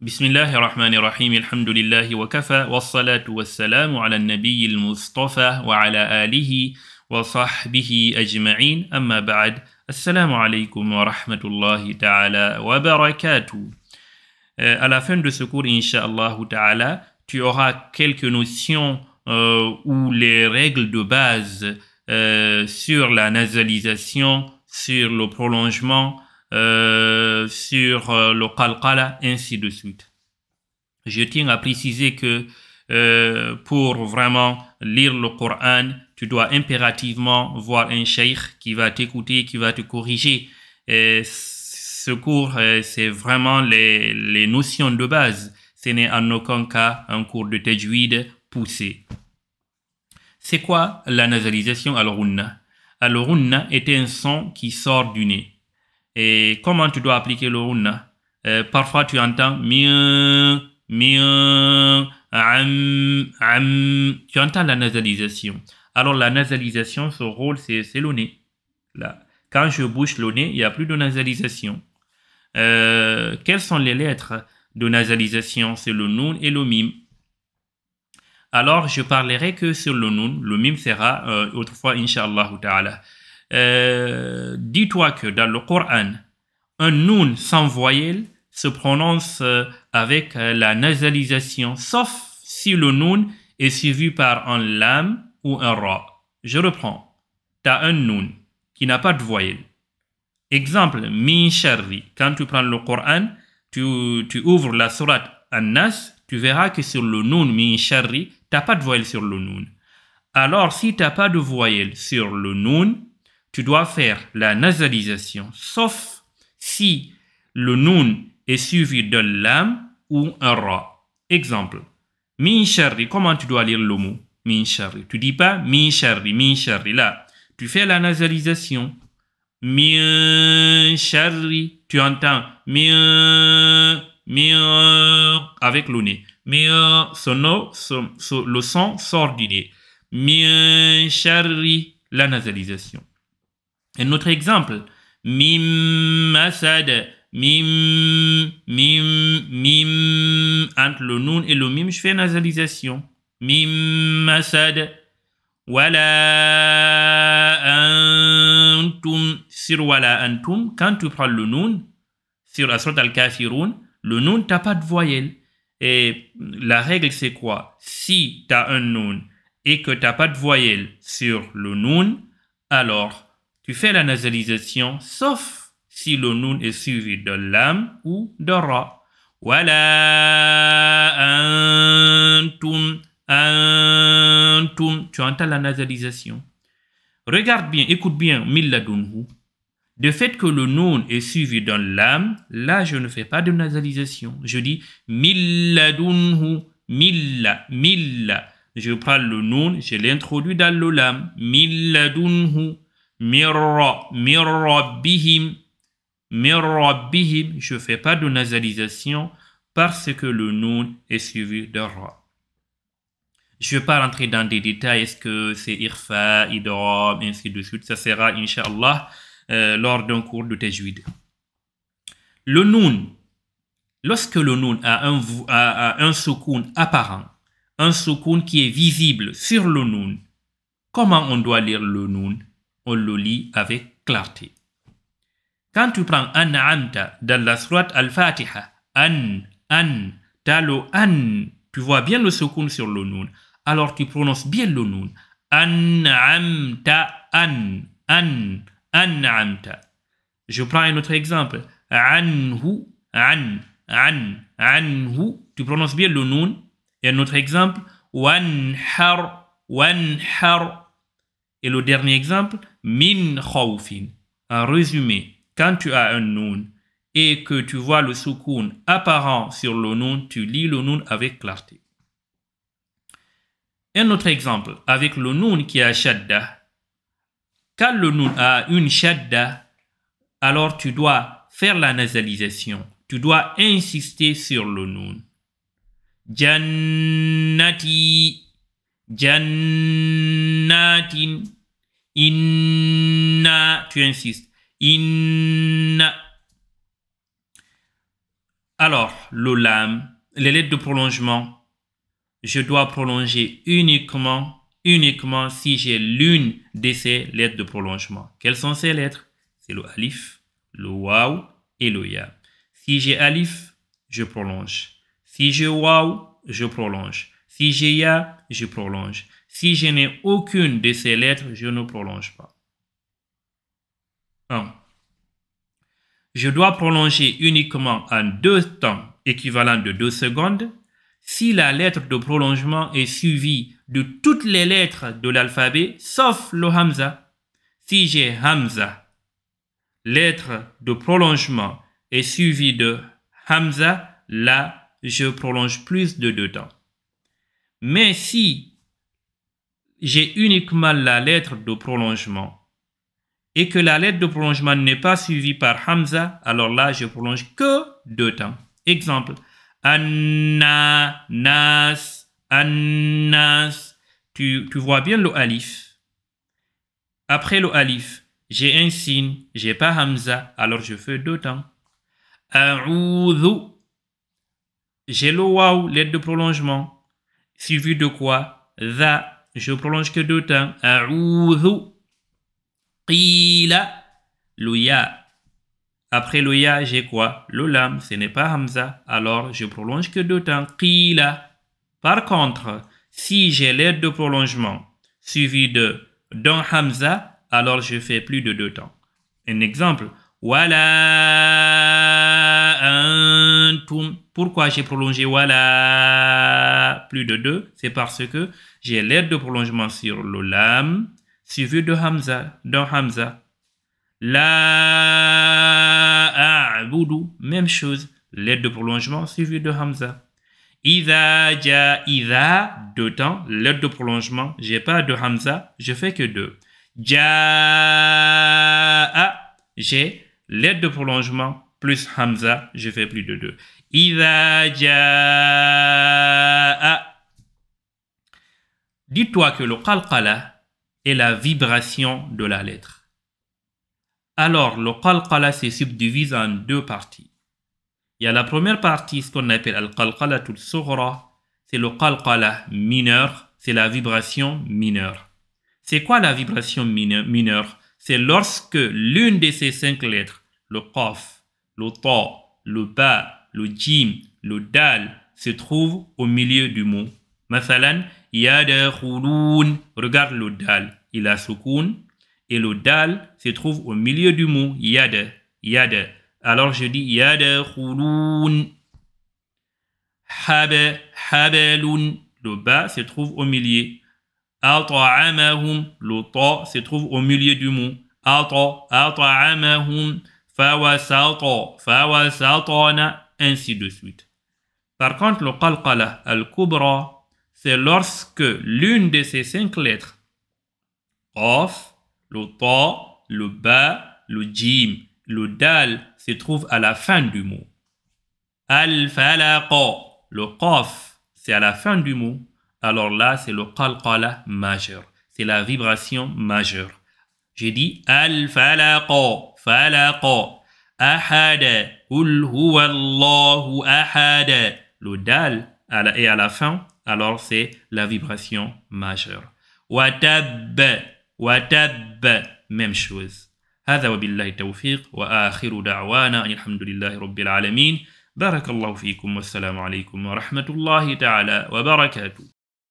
بسم الله الرحمن الرحيم الحمد لله وكفى والصلاة والسلام على النبي المصطفى وعلى آله وصحبه أجمعين أما بعد السلام عليكم ورحمة الله تعالى وبركاته À la fin de ce cours, Inch'Allah Ta'ala, tu auras quelques notions euh, ou les règles de base euh, sur la nasalisation, sur le prolongement, euh, Euh, sur euh, le Qalqala, ainsi de suite. Je tiens à préciser que euh, pour vraiment lire le Coran, tu dois impérativement voir un sheikh qui va t'écouter, qui va te corriger. ce cours, c'est vraiment les, les, notions de base. Ce n'est en aucun cas un cours de tajwid poussé. C'est quoi la nasalisation al-runna al-runna est un son qui sort du nez et comment tu dois appliquer le hunna. Euh, parfois, tu entends mien, mien, am, am. Tu entends la nasalisation. Alors, la nasalisation, son rôle, c'est le nez. Là. Quand je bouche le nez, il n'y a plus de nasalisation. Euh, quelles sont les lettres de nasalisation C'est le nun et le mim. Alors, je parlerai que sur le nun. Le mime sera euh, autrefois, inshallah ta'ala. Euh, dis-toi que dans le Coran, un noun sans voyelle se prononce euh, avec euh, la nasalisation, sauf si le noun est suivi par un lame ou un ra. Je reprends. Tu as un noun qui n'a pas de voyelle. Exemple, min sharri. Quand tu prends le Coran, tu, ouvres la sourate An-Nas, tu verras que sur le noun min sharri, n'as pas de voyelle sur le noun Alors, si tu n'as pas de voyelle sur le noun tu dois faire la nasalisation, sauf si le nun est suivi d'un l'âme ou un ra. Exemple, min comment tu dois lire le mot min Tu dis pas min shari, min Là, tu fais la nasalisation. Min tu entends min, min avec le nez. Min, sono, le son sort du nez. Min la nasalisation. Un autre exemple. Mim asad. Mim, mim, mim. Entre le nun et le mim, je fais une nasalisation. Mim asad. un antum. Sur wala antum, quand tu prends le nun, sur la sorte al-kafirun, le nun, t'as pas de voyelle. Et la règle, c'est quoi Si tu as un nun et que tu n'as pas de voyelle sur le nun, alors tu fais la nasalisation, sauf si le noun est suivi de lam ou de ra. Voilà, antum, Tu entends la nasalisation. Regarde bien, écoute bien, milladunhu. De fait que le noun est suivi d'un lam, là je ne fais pas de nasalisation. Je dis milladunhu, milla, milla. Je prends le nun, je l'introduis dans le lam. Mirrabihim. Je ne fais pas de nasalisation parce que le nun est suivi de ra. Je ne vais pas rentrer dans des détails, est-ce que c'est irfa, idrom, ainsi de suite. Ça sera, inshallah euh, lors d'un cours de tajwid. Le nun, lorsque le nun a un, soukoun apparent, un soukoun qui est visible sur le nun, comment on doit lire le nun on le lit avec clarté. Quand tu prends an amta dans la surat al-Fatiha, an, an, talo an, tu vois bien le second sur le nun, alors tu prononces bien le nun. An amta an, an, an amta. Je prends un autre exemple. Anhu, an, an, an anhu. Tu prononces bien le nun. Et un autre exemple. « wan-har-wan-har » Et le dernier exemple min khawfin, En résumé, quand tu as un nun et que tu vois le soukoun apparent sur le nun, tu lis le nun avec clarté. Un autre exemple, avec le nun qui a shadda. Quand le nun a une shadda, alors tu dois faire la nasalisation. Tu dois insister sur le nun. Jannati. Jannatin. Inna, tu insistes. Inna. Alors, l'olam, les lettres de prolongement, je dois prolonger uniquement, uniquement si j'ai l'une de ces lettres de prolongement. Quelles sont ces lettres C'est le alif, le waw et le ya. Si j'ai alif, je prolonge. Si j'ai waw, je prolonge. Si j'ai ya, je prolonge. Si je n'ai aucune de ces lettres, je ne prolonge pas. 1. Je dois prolonger uniquement en deux temps équivalents de deux secondes si la lettre de prolongement est suivie de toutes les lettres de l'alphabet sauf le Hamza. Si j'ai Hamza, lettre de prolongement est suivie de Hamza, là, je prolonge plus de deux temps. Mais si j'ai uniquement la lettre de prolongement et que la lettre de prolongement n'est pas suivie par Hamza, alors là, je prolonge que deux temps. Exemple, Ananas, Ananas. Tu, tu vois bien le alif. Après le alif, j'ai un signe, j'ai pas Hamza, alors je fais deux temps. A'udhu. J'ai le waouh, lettre de prolongement. Suivi de quoi? Za, je prolonge que deux temps. A'oudhu. Qila. Luya. Après luya, j'ai quoi Le lam, ce n'est pas hamza. Alors, je prolonge que deux temps. Qila. Par contre, si j'ai l'aide de prolongement suivi de d'un hamza, alors je fais plus de deux temps. Un exemple. Wala Pourquoi j'ai prolongé voilà plus de deux, c'est parce que j'ai l'aide de prolongement sur le lam, suivi de Hamza, dans Hamza. La a'budu, même chose, l'aide de prolongement suivi de Hamza. Iza, ja, iza. deux temps, l'aide de prolongement, j'ai pas de Hamza, je fais que deux. Ja'a, j'ai l'aide de prolongement plus Hamza, je fais plus de deux. a, Dis-toi que le qalqala est la vibration de la lettre. Alors, le qalqala se subdivise en deux parties. Il y a la première partie, ce qu'on appelle al-qalqala tul c'est le qalqala mineur, c'est la vibration mineure. C'est quoi la vibration mineure C'est lorsque l'une de ces cinq lettres, le qaf, le ta, le ba, le jim, le dal, se trouve au milieu du mot yade yadkhulun. Regarde le dal. Il a SOUKUN. Et le dal se trouve au milieu du mot yade yade Alors je dis khulun habe habalun. Le bas se trouve au milieu. Ata'amahum. Le ta se trouve au milieu du mot. Ata, ata'amahum. Fawasata, fawasatana. Ainsi de suite. Par contre, le qalqala al-kubra c'est lorsque l'une de ces cinq lettres, off, le ta, le ba, le jim, le dal, se trouve à la fin du mot. Al-falaqa, le qaf, c'est à la fin du mot. Alors là, c'est le qalqala majeur. C'est la vibration majeure. J'ai dit al-falaqa, falaqa, ahada, ul huwa Allahu ahada. Le dal, est à la fin, alors c'est la vibration majeure. وتب وتب même chose. هذا وبالله التوفيق وآخر دعوانا أن الحمد لله رب العالمين بارك الله فيكم والسلام عليكم ورحمة الله تعالى وبركاته